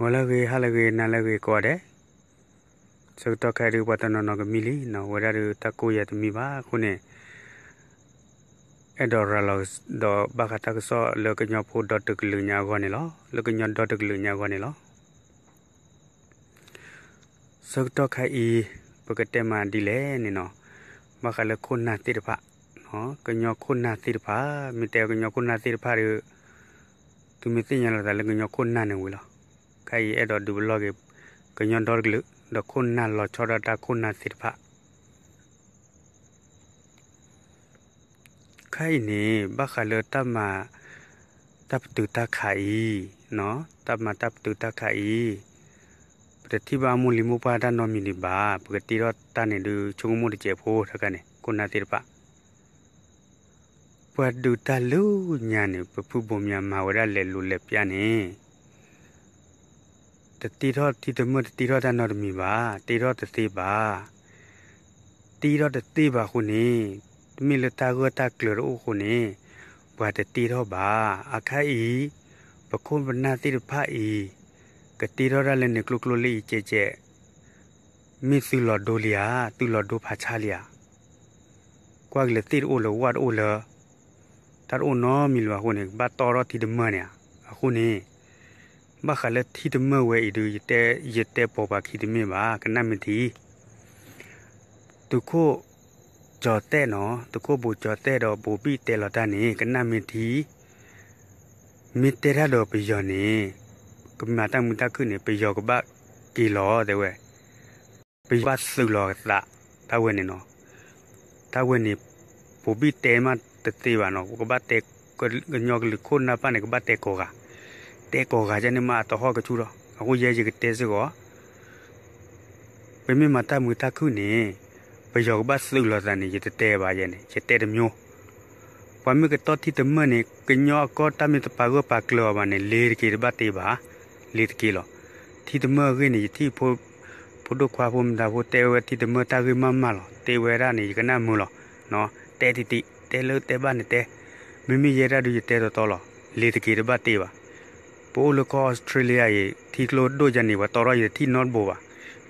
ငလကေဟလကေနလကေကောတဲ့စုတ်တခဲရူပတနနကမီလီနော်ဝရရတကိုရတမီပါခုနေအဒေါ်ရလော့ဒေါ်ဘာကတကဆောလကညဖို့ဒတ်တကလူညာခေါနေလောလကညဒတ်တကလူညာခေါနေလောစုတ်တခဲဤပကတမဒီလေနေနော်မခလခုနာတိရဖနော်ကညခုနာတိရဖမီတဲကညခုနာတိရဖရသူမသိညာလာတယ်ကညခုနာနေဝီလော kai e do du blog e kanyon dor glu do kunna lo chora ta kunna sirpha kai ni ba kha le ta ma tap tu ta khai no ta ma tap tu ta khai ပတိဘာမူလီမူပါဒနောမီနီဘာပကတိရတနေလူချုံမှုတကျေဖို့ထကနေကုနာတိရပပဝဒုတလူညာနေပပုဘုံမြမာဝရလေလူလေပြနေတတိရောတိတမတတိရောတနောမီပါတိရောတတိပါတိရောတတိပါခုနေတမီလတာကတာကလရခုနေဘာတတိရောပါအခိုင်ဤပခုမနာတိရဖာဤကတိရောရလည်းနေကလုကလုလေးကြဲကြဲမိစုလဒိုလျာသူလဒိုဖာချာလျာကွာကလေတိရိုလဝတ်အိုလတာရိုနောမီလဝခုနေဘာတော်ရတိဒမနအခုနေမခလက်တီတမဝဲဤဒူတဲရတဲပေါ်ပါခီတမင်ပါကနမတီဒုခိုကြော်တဲ့နော်ဒုခိုဘူကြော်တဲ့တော့ဘူပိတဲလတာနေကနမတီမိတဲရတော့ပြယောနေကမတမတခုနေပြယောကဘကီလောတဲ့ဝဲပြပတ်စုလောတာတာဝဲနေနော်တာဝဲနေဘူပိတဲမတတိပါနော်ကဘတဲကညောကလခုနာပါနေကဘတဲကောကတဲကောကကြနေမှာတဟောကချူတော့အခုရဲကြီးကတဲစကောဘယ်မြမတမှုတခုနေဘယောဘတ်စလူလာတန်နေရတဲပါရဲ့နေရတဲတမျိုးပမကတောတိတမနေကညောကောတမတပါကပါကလောမနေလေကိဘတေပါလေတကီလောတိတမကိနေတိဖို့ဘုဒ္ဓခွာဖို့မဒါဖို့တေဝတိတမတာကိမမလောတေဝရနေကနမူလောနော်တဲတိတိတဲလို့တဲပါနေတဲမိမိရရတူတဲတော်တော်လောလေတကီဘတေပါပိုလကောအอสเตรเลียရေတီကလိုဒိုဂျန်နီဝတော်ရရေတီနော့ဘော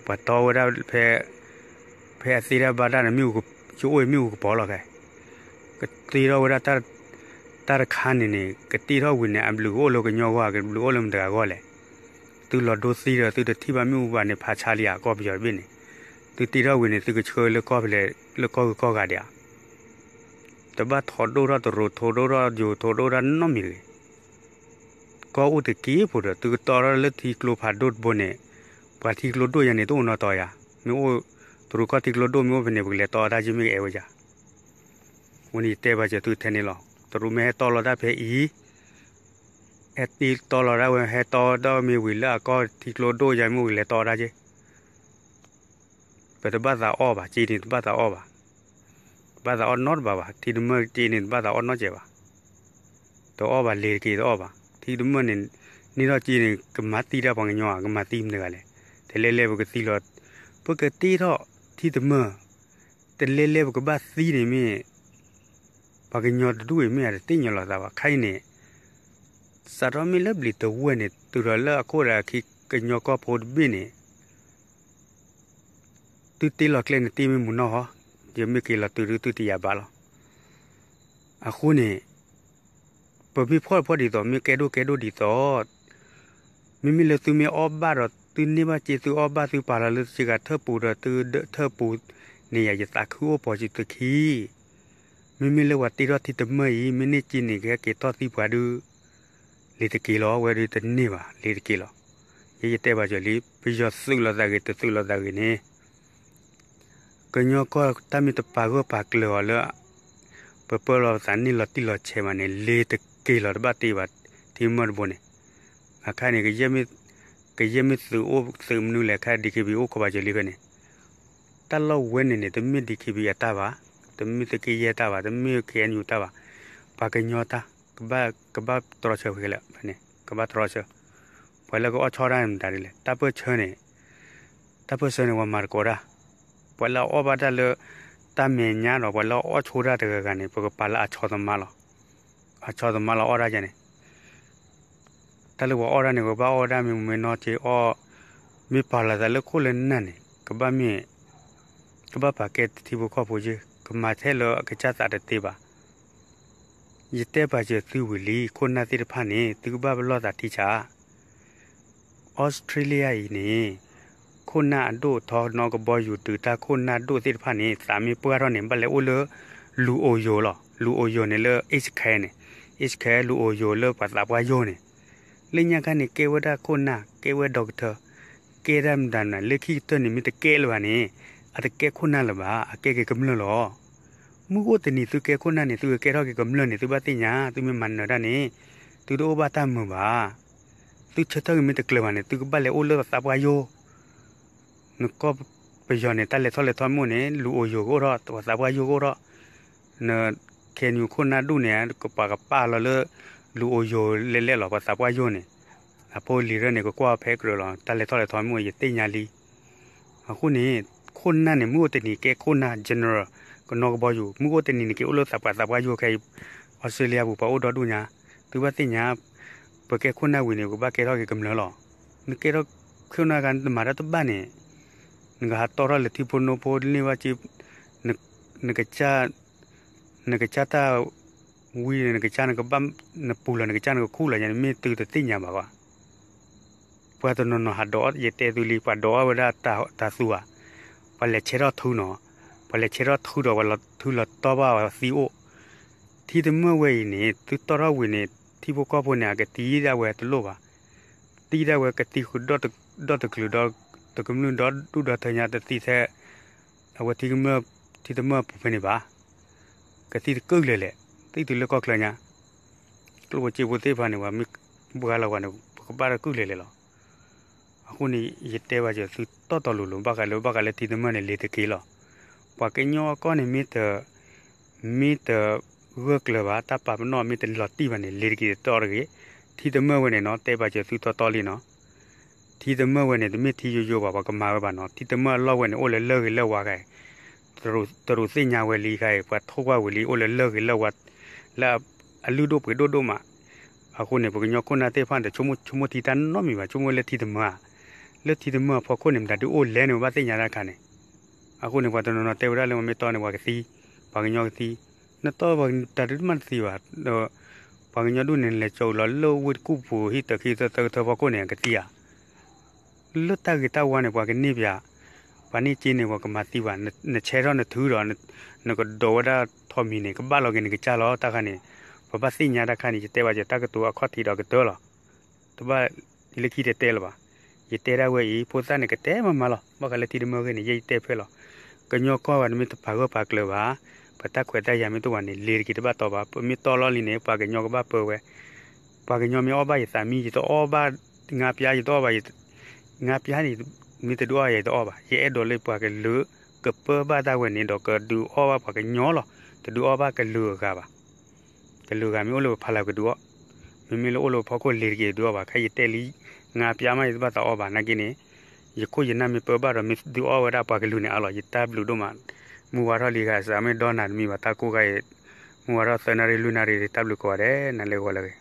ပါဘတော်ဝရဖဲဖဲစီရဘာဒန်မြို့ကိုချိုးဝေမြို့ကိုပေါ်လာခဲ့ကတိရဝရတာတာခါနေနေကတိရဝင်နေအဘလူကိုလိုကညောဝါကလူလုံးတကာကောလေသူလော်ဒိုစီရသူတတိပါမြို့ဘာနေဖာချလီယာကောပြောပြနေသူတိရဝင်နေသူကချိုးလကောဖလေလကောကောကတည်းတဘတ်ထော်ဒိုရတရထော်ဒိုရဂျိုထော်ဒိုရနော်မီလေကောဥတကီဖို့တူတော်ရလက်တီကလိုဖာဒုတ်ဘိုနေပါတီကလိုဒိုယနေတော့နော်တော်ရမျိုးသူကတိကလိုဒိုမျိုးဘယ်နေဘူးလေတော်ဒါကြီးမိအဲဝကြဝန်ဒီတဲပါချက်သူထဲနေလောသူမဲတော်လာတာဖဲဤအတီတော်လာရဝဟဲတော်တော်မီဝီလာကောတိကလိုဒိုယမျိုးလေတော်ဒါကြီးဘယ်တပတ်သာအောပါကြည်တင်ပတ်သာအောပါဘာသာအော်နော်ဘာဘာတိမတီနေဘာသာအော်နော်ကြပါတော့အောပါလေကီတော့အောပါဒီလိုမှနေနေတော့ကြည်နေကမတိတော့ဘာငညောကမတိမနေကလေတလဲလဲဘကတိလို့ဘကတိတော့ဒီတမတလဲလဲဘကဘာစီနေမင်းဘာငညောတူရမင်းရတိညောလာတာပါခိုင်းနေစတော်မီလဘလီတဝဲနေသူရလအကိုရာခိကညောကဖို့ဘင်းနေသူတိလောက်လဲနေတိမမနော်ယမကေလာတူတူတီရပါလားအခုနေบ่มีพ่อพ่อดีต่อมีแกดูแกดูดีต่อมีมีเลตุมีออบบ้าดอตุนี่มาจิตุออบบ้าตุปาละลึกจิกะเธอปูดอตุเธอปูนี่อย่าตาคือพอจิตคีมีมีเลวัติรอที่ตะเมยมีนี่จินี่แกเกตอติบาดูလေတကီလောဝဲဒီတနေပါလေတကီလောရေရတဲ့ပါကြလေပြီးရဆုလာတဲ့ကတူလာတဲ့နေကညောကတမီတပါကောပါကလောလပပလောစန်နီလတိလချေမနေလေတကเกลอดบัดตีบัดทีมมันบนเนี่ยอาคาเนี่ยก็เยี่ยมิก็เยี่ยมิสื่อโอ้สื่อมนู่นแหละค่ะดีคีบีโอ้ขบาเจริญกันเนี่ยตลอดเว้นเนี่ยแต่มีดีคีบีอัตวะแต่มีตะกี้อัตวะแต่มีเขียนอยู่ตวะปากเงาตากบ้ากบ้าตรอเชื่อไปแล้วเนี่ยกบ้าตรอเชื่อไปแล้วก็อ้อชอได้มันได้เลยตาเพื่อเชื่อเนี่ยตาเพื่อเชื่อเนี่ยว่ามาร์กอระไปแล้วอ้อบัดได้เลยตาเมียนยาหรอไปแล้วอ้อชูได้แต่กันเนี่ยปกปาละอ้อชอตมาหรอအချောသမလာအော်ရာကြနေတလူအော်ရာနေကိုဘာအော်ရာမီမင်းတော့ချေအော်မိပါလာတယ်ခုလည်းနန်းနေကဘာမီကဘာပါကက်တီဘခေါ်ဖို့ကြီးကမထဲလကချတာတဲ့တေးပါယတဲ့ပါချေသူဝီလီခုနတိဖာနေသူဘာဘလော့တာတီချာဩစတြေးလျဤနေခုနအတို့သောနောကဘောอยู่တူတာခုနတို့တိဖာနေสามีပွားတော့နေဘလဲဦးလလူအိုယိုလောလူအိုယိုနေလ HK နေอิสเคลูโอโยเลิกปัดลับวายโยเนี่ยลิญญาคันนี่เกวดาคนน่ะเกวด็อกเตอร์ เกรัมดันน่ะเลขีตัวนี่มีแต่เกลวะนี่อะแต่เกคนน่ะล่ะบาอะเกเกกำลังหรอมุกตนี่ตุเกคนน่ะนี่ตุเกรอเกกำลังนี่ตุบาติญาตุมีมันน่ะดานี่ตุโดบาตามมือบาตุเชตมีแต่เกลวะนี่ตุกบาเลโอเลิกปัดลับวายโยนึกก็ไปย้อนเนี่ยตะเลทอเลทอมูเนี่ยลูโอโยก็รอตัวตะวายโยก็รอเนเคนอยู่คนน่ะดูเนี่ยก็ปากกับป้าเราเลลูโอโยเล่ๆหรอภาษาว่าโยเนี่ยအပေါ်လီရနေကိုကွာဖဲကရလောတလက်တော်လက်တော်မူရတိညာလီအခုနေခုနနဲ့မြို့တနီကဲခုန general ကနောကဘယူမြို့တနီနေကဥလို့စပါစပါယူခဲဩစတြေးလျဘူပေါ်တော်ဒုညာသူဘတိညာပကဲခုနဝင်နေကိုဘကဲတော့ကမလလောနကဲတော့ခုနကန်မာရတဘနဲ့ငါတော်ရလက်တိပေါ်နိုပေါ်လနေဝချိနကချာนักชาตาวีนักชาเนกบัมนัปูลนักชาเนกคู่ละยันมีตื่นตติยามากว่าพวตัวนนหัดดอเยเตตุลีปัดดอเวลาตาตาสัวปัลเลชเชอร์ทูนอปัลเลชเชอร์ทูดอวันละทูลตัวบ้าซีโอที่ตเมื่อวันนี้ตุตราวันนี้ที่พวกก็พูดเนี่ยก็ตีได้เวทตุลบ่ะตีได้เวทก็ตีขุดดอตดอตกลุดดอตกุมนือดอดูดอเทียนต่ตีแท้เอาวันที่เมื่อที่ตเมื่อพูดเป็นบ้ากะติกึกเลยแหละติตุลก็คลญาตุบ่จิบ่เตฟานี่ว่ามิบ่าละว่านี่บ่ปาระกึกเลยแหละအခုနေရတဲ့ပါကျသူတော်တော်လုံးလုံးဘာကလည်းဘာကလည်းတည်သမနဲ့လေတကီလောဘာကညောကောနေမိတမိတဝက်ကလဘာတပမနောမိတလော်တီမနဲ့လေတကီတော်ရကြီးတည်သမဝင်နေနော်တဲ့ပါကျသူတော်တော်လေးနော်တည်သမဝင်နေတမိတီရိုးရိုးပါဘာကမာပါနော်တည်သမလောဝင်နေအိုလေလောကလောဝါကဲรุตรุสิญาเวลีใครวัดทุกว่าเวลีโอเลเลิกเลวัดแล้วอัลูดูไปดูดูมาอาคนเนี่ยพวกยคนนาเตพันแต่ชุ่มชุ่มที่ตันน้อมีว่าชุ่มเลที่ดมาเลที่ดมาพอคนเนี่ยมันดูโอเลเนี่ยว่าเตยาราคันเนี่ยอาคนเนี่ยว่าตอนนั้นเตวราเลยมันไม่ตอนเนี่ยว่ากีพักยอกีนั่นต่อพังตัดมันสีว่าเออพังยอดูเนี่ยเลยโจลลวุดกู้ผู้ฮิตตะคีตะตะพวกคนเนี่ยกตีอะเลตากิตาวันเนี่ยพวกเนี่ยเลีย pani chine ko kama tiwa na chero na thuro na ko dowada thomi ne ka ba login ka chalo ta khani baba si nya da khani je tewa je ta ka tu a khoti da ka to lo to ba iliki de tel ba ye tera we yi pota ne ka te ma ma lo ba ka le ti de mo ge ne ye te phe lo ka nyo ko wa mi ta pa go pa kle ba pa ta khwe ta ya mi tu wa ne le ki de ba to ba mi to lo li ne pa ge nyo ka ba pe we pa ge nyo mi o ba ye sa mi je to o ba nga pya je to ba ye nga pya ni มีแต่ด้วยใหญ่ตัวอ่ะเย่ดอเลยปากเลือกับเปิ้บ้าตาเวนี่ดอกก็ดูอ้อว่าปากย้อหรอแต่ดูอ้อว่าก็เลือกับอ่ะก็เลือกับมีโอโลพาลาก็ดูอ่ะมีมีโอโลพอก็เลียกดูอ่ะใครจะเตลีงาพยามาจะบ้าตาอ่ะนะกินเนี่ยยคุยนามีเปิ้บ้าเรามีดูอ้อว่าปากเลือเนี่ยอร่อยตาบลูดูมันมัวรอลีกาสามีดอนันมีวัตากูไกมัวรอเซนารีลูนารีตาบลูก็ได้นั่นเลยก็เลย